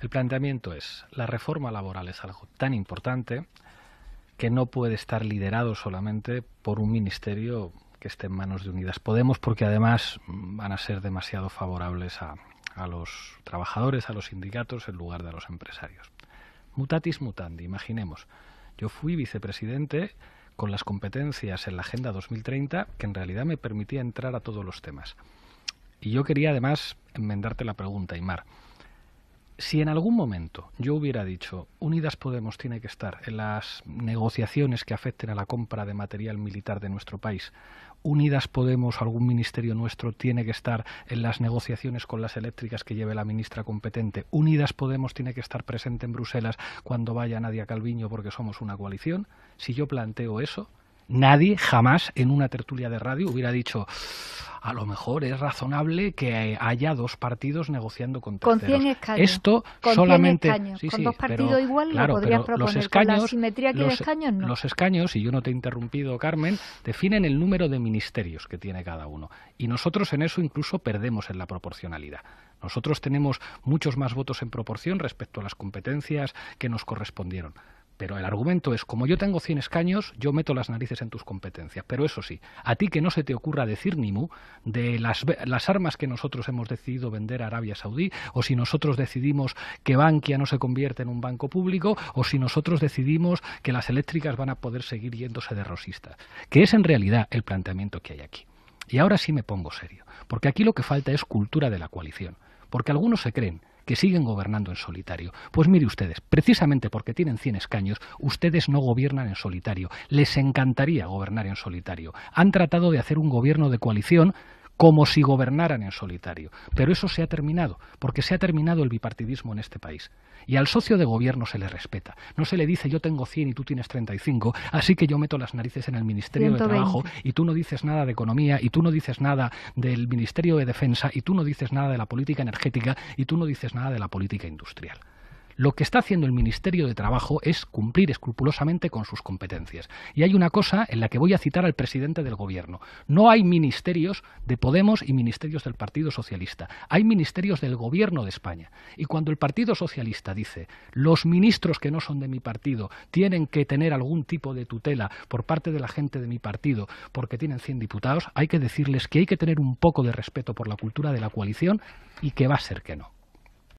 El planteamiento es, la reforma laboral es algo tan importante que no puede estar liderado solamente por un ministerio que esté en manos de Unidas Podemos, porque además mm, van a ser demasiado favorables a, los trabajadores, a los sindicatos, en lugar de a los empresarios. Mutatis mutandi, imaginemos. Yo fui vicepresidente con las competencias en la Agenda 2030 que en realidad me permitía entrar a todos los temas. Y yo quería además enmendarte la pregunta, Imar si en algún momento yo hubiera dicho Unidas Podemos tiene que estar en las negociaciones que afecten a la compra de material militar de nuestro país, Unidas Podemos, algún ministerio nuestro tiene que estar en las negociaciones con las eléctricas que lleve la ministra competente, Unidas Podemos tiene que estar presente en Bruselas cuando vaya Nadia Calviño porque somos una coalición, si yo planteo eso, nadie jamás en una tertulia de radio hubiera dicho a lo mejor es razonable que haya dos partidos negociando con terceros. Con 100 escaños. Esto solamente con dos partidos igual lo podrías proponer. Los los, escaños Los escaños, y yo no te he interrumpido, Carmen, definen el número de ministerios que tiene cada uno. Y nosotros en eso incluso perdemos en la proporcionalidad. Nosotros tenemos muchos más votos en proporción respecto a las competencias que nos correspondieron. Pero el argumento es, como yo tengo 100 escaños, yo meto las narices en tus competencias. Pero eso sí, a ti que no se te ocurra decir ni mu de las, las armas que nosotros hemos decidido vender a Arabia Saudí, o si nosotros decidimos que Bankia no se convierte en un banco público, o si nosotros decidimos que las eléctricas van a poder seguir yéndose de rosistas. Que es en realidad el planteamiento que hay aquí. Y ahora sí me pongo serio, porque aquí lo que falta es cultura de la coalición. Porque algunos se creen que siguen gobernando en solitario. Pues mire ustedes, precisamente porque tienen 100 escaños, ustedes no gobiernan en solitario. Les encantaría gobernar en solitario. Han tratado de hacer un gobierno de coalición como si gobernaran en solitario. Pero eso se ha terminado, porque se ha terminado el bipartidismo en este país. Y al socio de gobierno se le respeta. No se le dice yo tengo 100 y tú tienes 35, así que yo meto las narices en el Ministerio de Trabajo y tú no dices nada de economía y tú no dices nada del Ministerio de Defensa y tú no dices nada de la política energética y tú no dices nada de la política industrial. Lo que está haciendo el Ministerio de Trabajo es cumplir escrupulosamente con sus competencias. Y hay una cosa en la que voy a citar al presidente del Gobierno. No hay ministerios de Podemos y ministerios del Partido Socialista. Hay ministerios del Gobierno de España. Y cuando el Partido Socialista dice los ministros que no son de mi partido tienen que tener algún tipo de tutela por parte de la gente de mi partido porque tienen 100 diputados, hay que decirles que hay que tener un poco de respeto por la cultura de la coalición y que va a ser que no.